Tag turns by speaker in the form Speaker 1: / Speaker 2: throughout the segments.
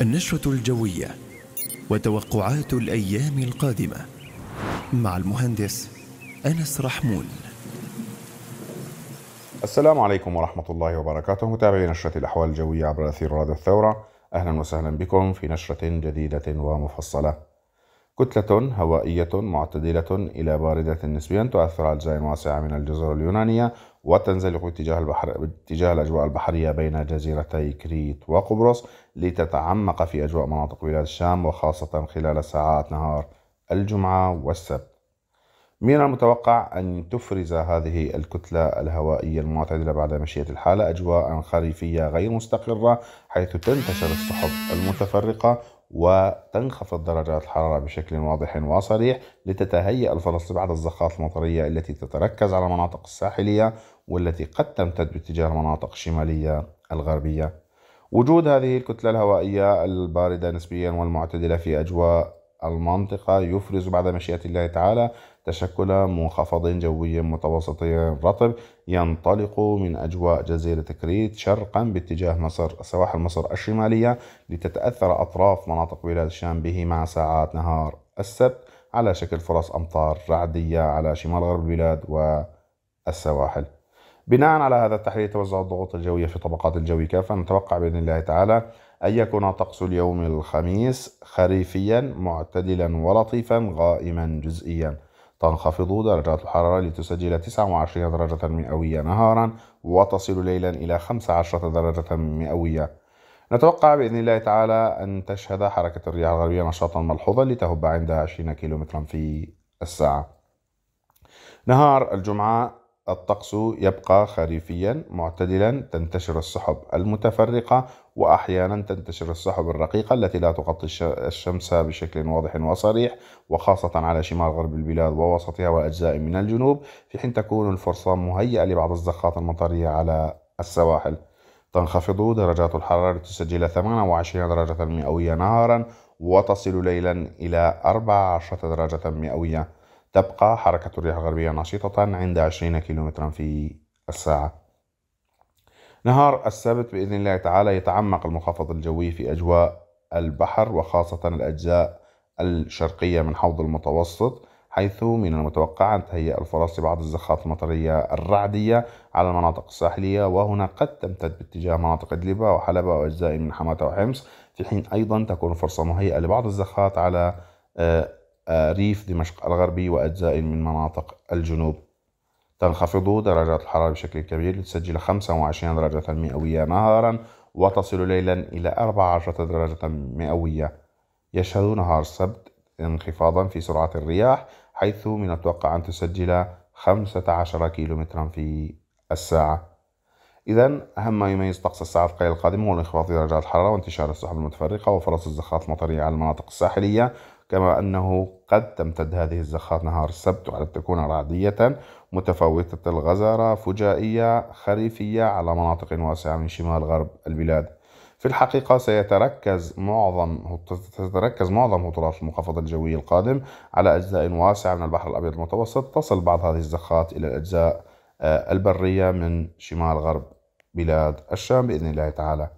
Speaker 1: النشرة الجوية وتوقعات الأيام القادمة مع المهندس أنس رحمون السلام عليكم ورحمة الله وبركاته متابعي نشرة الأحوال الجوية عبر أثير راديو الثورة أهلا وسهلا بكم في نشرة جديدة ومفصلة كتلة هوائية معتدلة إلى باردة نسبيا تؤثر على أجزاء واسعة من الجزر اليونانية وتنزلق باتجاه البحر باتجاه الأجواء البحرية بين جزيرتي كريت وقبرص لتتعمق في أجواء مناطق بلاد الشام وخاصة خلال ساعات نهار الجمعة والسبت. من المتوقع أن تفرز هذه الكتلة الهوائية المعتدلة بعد مشيئة الحالة أجواء خريفية غير مستقرة حيث تنتشر السحب المتفرقة وتنخفض درجات الحرارة بشكل واضح وصريح لتتهيأ الفرص بعد الزخات المطرية التي تتركز على المناطق الساحلية والتي قد تمتد باتجاه المناطق الشمالية الغربية وجود هذه الكتلة الهوائية الباردة نسبيا والمعتدلة في أجواء المنطقة يفرز بعد مشيئة الله تعالى تشكل منخفض جوي متوسطي رطب ينطلق من أجواء جزيرة كريت شرقا باتجاه مصر سواحل مصر الشمالية لتتأثر أطراف مناطق بلاد الشام به مع ساعات نهار السبت على شكل فرص أمطار رعدية على شمال غرب البلاد والسواحل بناء على هذا التحليل توزع الضغوط الجوية في طبقات الجو كافة نتوقع بإذن الله تعالى أن يكون طقس اليوم الخميس خريفيا معتدلا ولطيفا غائما جزئيا تنخفض درجات الحرارة لتسجل 29 درجة مئوية نهارا وتصل ليلا إلى 15 درجة مئوية نتوقع بإذن الله تعالى أن تشهد حركة الرياح الغربية نشاطا ملحوظا لتهب عند 20 كيلومترا في الساعة نهار الجمعة الطقس يبقى خريفيا معتدلا تنتشر السحب المتفرقة وأحيانا تنتشر السحب الرقيقة التي لا تغطي الشمس بشكل واضح وصريح وخاصة على شمال غرب البلاد ووسطها وأجزاء من الجنوب في حين تكون الفرصة مهيئة لبعض الزخات المطرية على السواحل تنخفض درجات الحرارة تسجل 28 درجة مئوية نهارا وتصل ليلا إلى 14 درجة مئوية تبقى حركة الرياح الغربية نشيطة عند 20 كيلومترا في الساعة نهار السبت بإذن الله تعالى يتعمق المنخفض الجوي في أجواء البحر وخاصة الأجزاء الشرقية من حوض المتوسط حيث من المتوقع أن تهيأ الفرص لبعض الزخات المطرية الرعدية على المناطق الساحلية وهنا قد تمتد باتجاه مناطق إدلب وحلبة وأجزاء من حماة وحمص في حين أيضا تكون فرصة مهيئة لبعض الزخات على آه، آه، ريف دمشق الغربي وأجزاء من مناطق الجنوب تنخفض درجات الحرارة بشكل كبير لتسجل 25 درجة مئوية نهارا وتصل ليلا إلى 14 درجة مئوية يشهد نهار السبت انخفاضا في سرعة الرياح حيث من التوقع أن تسجل 15 كيلومترا في الساعة إذا أهم ما يميز طقس الساعة القليلة القادمة هو انخفاض درجات الحرارة وانتشار السحب المتفرقة وفرص الزخات المطرية على المناطق الساحلية كما أنه قد تمتد هذه الزخات نهار السبت وعلى تكون رعدية متفاوتة الغزارة فجائية خريفية على مناطق واسعة من شمال غرب البلاد في الحقيقة سيتركز معظم تتركز معظم هطولات المنخفض الجوي القادم على أجزاء واسعة من البحر الأبيض المتوسط تصل بعض هذه الزخات إلى الأجزاء آه، البرية من شمال غرب بلاد الشام بإذن الله تعالى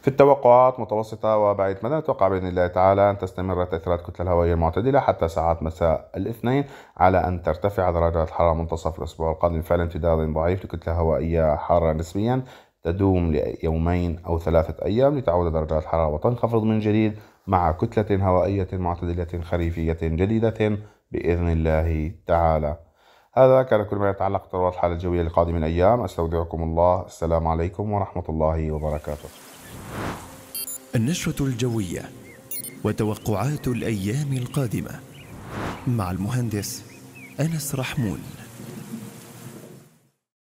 Speaker 1: في التوقعات متوسطة وبعيد مدى نتوقع بإذن الله تعالى أن تستمر تأثيرات الكتلة الهوائية المعتدلة حتى ساعات مساء الاثنين على أن ترتفع درجات الحرارة منتصف الأسبوع القادم فعلا امتداد ضعيف لكتلة هوائية حارة نسبيا تدوم ليومين أو ثلاثة أيام لتعود درجات الحرارة وتنخفض من جديد مع كتلة هوائية معتدلة خريفية جديدة بإذن الله تعالى هذا كان كل ما يتعلق بتروات الحالة الجوية لقادم الأيام أستودعكم الله السلام عليكم ورحمة الله وبركاته النشرة الجوية وتوقعات الأيام القادمة مع المهندس أنس رحمون